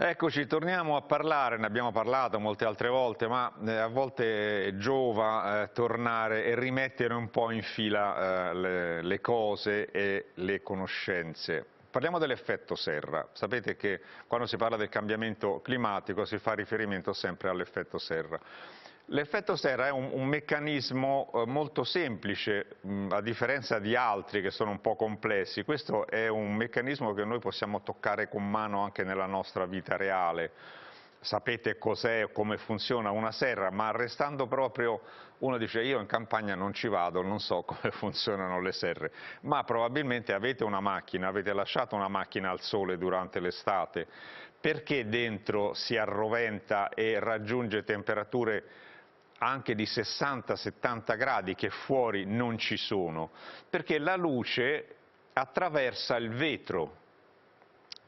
Eccoci, torniamo a parlare, ne abbiamo parlato molte altre volte, ma eh, a volte giova eh, tornare e rimettere un po' in fila eh, le cose e le conoscenze. Parliamo dell'effetto serra. Sapete che quando si parla del cambiamento climatico si fa riferimento sempre all'effetto serra. L'effetto serra è un, un meccanismo eh, molto semplice, a differenza di altri che sono un po' complessi. Questo è un meccanismo che noi possiamo toccare con mano anche nella nostra vita reale. Sapete cos'è, come funziona una serra, ma restando proprio, uno dice io in campagna non ci vado, non so come funzionano le serre, ma probabilmente avete una macchina, avete lasciato una macchina al sole durante l'estate, perché dentro si arroventa e raggiunge temperature anche di 60-70 gradi che fuori non ci sono, perché la luce attraversa il vetro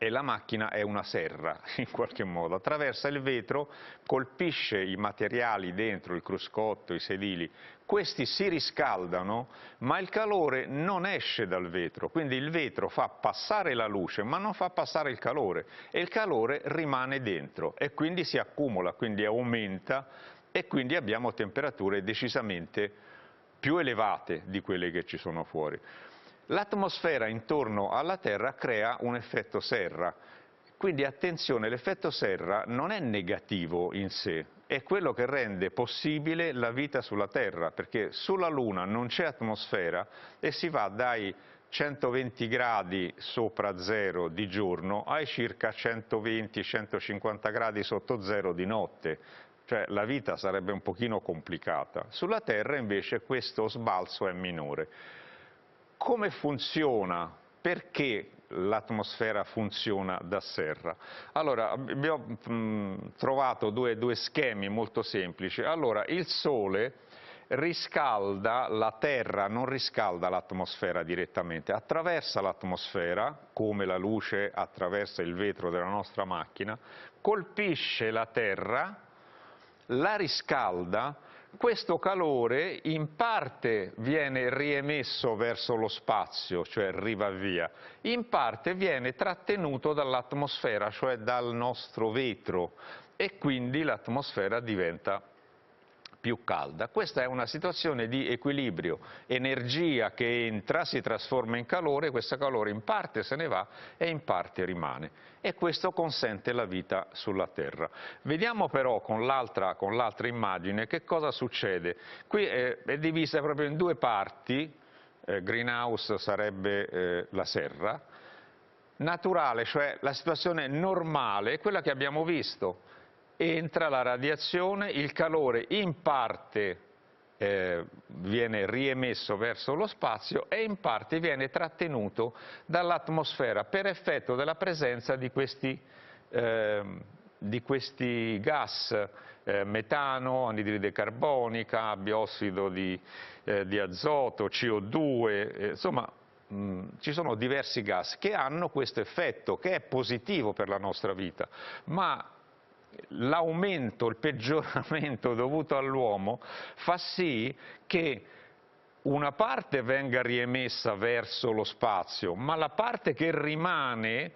e la macchina è una serra in qualche modo, attraversa il vetro, colpisce i materiali dentro, il cruscotto, i sedili, questi si riscaldano ma il calore non esce dal vetro, quindi il vetro fa passare la luce ma non fa passare il calore e il calore rimane dentro e quindi si accumula, quindi aumenta e quindi abbiamo temperature decisamente più elevate di quelle che ci sono fuori. L'atmosfera intorno alla Terra crea un effetto serra, quindi attenzione, l'effetto serra non è negativo in sé, è quello che rende possibile la vita sulla Terra, perché sulla Luna non c'è atmosfera e si va dai 120 gradi sopra zero di giorno ai circa 120-150 gradi sotto zero di notte, cioè la vita sarebbe un pochino complicata. Sulla Terra invece questo sbalzo è minore. Come funziona? Perché l'atmosfera funziona da serra. Allora, abbiamo trovato due, due, schemi molto semplici. Allora, il Sole riscalda la Terra, non riscalda l'atmosfera direttamente, attraversa l'atmosfera, come la luce attraversa il vetro della nostra macchina, colpisce la Terra la riscalda, questo calore in parte viene riemesso verso lo spazio, cioè riva via, in parte viene trattenuto dall'atmosfera, cioè dal nostro vetro, e quindi l'atmosfera diventa più calda. Questa è una situazione di equilibrio, energia che entra, si trasforma in calore, questo calore in parte se ne va e in parte rimane e questo consente la vita sulla Terra. Vediamo però con l'altra immagine che cosa succede. Qui è, eh, è, divisa proprio in due parti, eh, greenhouse sarebbe eh, la serra, naturale, cioè la situazione normale, quella che abbiamo visto, entra la radiazione, il calore in parte eh, viene riemesso verso lo spazio e in parte viene trattenuto dall'atmosfera per effetto della presenza di questi, eh, di questi gas, eh, metano, anidride carbonica, biossido di, eh, di azoto, CO2, eh, insomma mm, ci sono diversi gas che hanno questo effetto che è positivo per la nostra vita, ma l'aumento, il peggioramento dovuto all'uomo fa sì che una parte venga riemessa verso lo spazio, ma la parte che rimane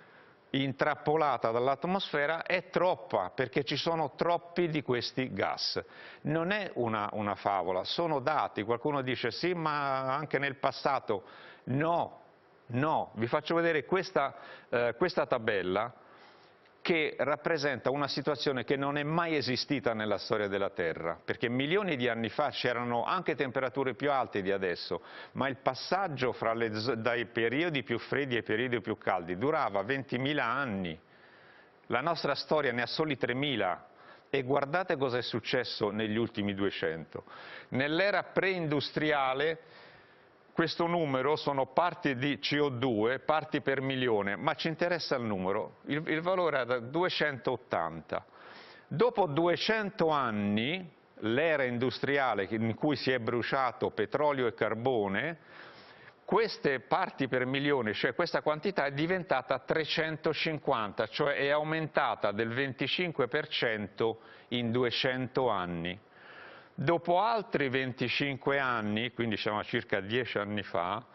intrappolata dall'atmosfera è troppa, perché ci sono troppi di questi gas. Non è una, una, favola, sono dati. Qualcuno dice sì, ma anche nel passato. No, no. Vi faccio vedere questa, eh, questa tabella che rappresenta una situazione che non è mai esistita nella storia della Terra, perché milioni di anni fa c'erano anche temperature più alte di adesso, ma il passaggio le, dai periodi più freddi ai periodi più caldi durava 20.000 anni, la nostra storia ne ha soli 3.000 e guardate cosa è successo negli ultimi 200. Nell'era preindustriale questo numero sono parti di CO2, parti per milione, ma ci interessa il numero, il, il valore era 280. Dopo 200 anni, l'era industriale in cui si è bruciato petrolio e carbone, queste parti per milione, cioè questa quantità, è diventata 350, cioè è aumentata del 25% in 200 anni. Dopo altri 25 anni, quindi siamo a circa 10 anni fa,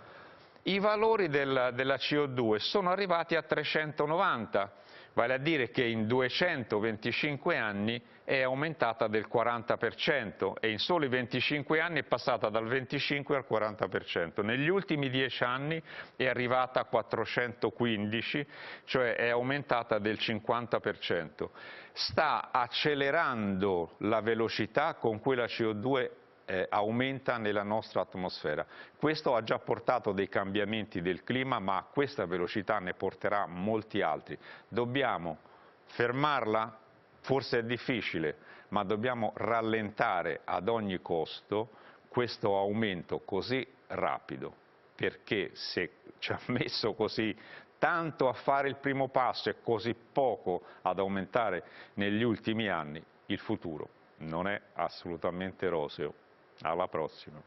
i valori del, della CO2 sono arrivati a 390, vale a dire che in 225 anni è aumentata del 40% e in soli 25 anni è passata dal 25 al 40%. Negli ultimi 10 anni è arrivata a 415, cioè è aumentata del 50%. Sta accelerando la velocità con cui la CO2 eh, aumenta nella nostra atmosfera. Questo ha già portato dei cambiamenti del clima, ma a questa velocità ne porterà molti altri. Dobbiamo fermarla? Forse è difficile, ma dobbiamo rallentare ad ogni costo questo aumento così rapido, perché se ci ha messo così tanto a fare il primo passo e così poco ad aumentare negli ultimi anni, il futuro non è assolutamente roseo. Alla prossima.